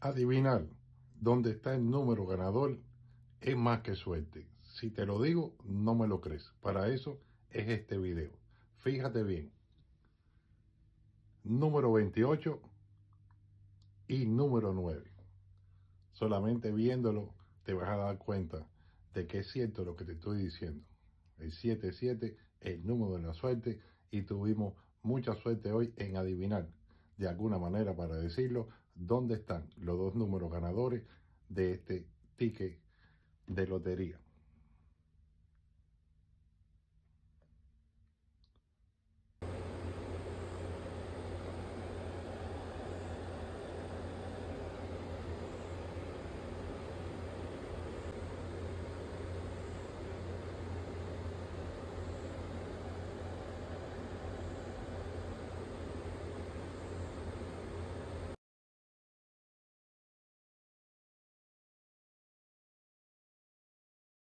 Adivinar dónde está el número ganador es más que suerte. Si te lo digo, no me lo crees. Para eso es este video. Fíjate bien. Número 28 y número 9. Solamente viéndolo te vas a dar cuenta de que es cierto lo que te estoy diciendo. El 7-7 es el número de la suerte y tuvimos mucha suerte hoy en adivinar, de alguna manera para decirlo, dónde están los dos números ganadores de este ticket de lotería.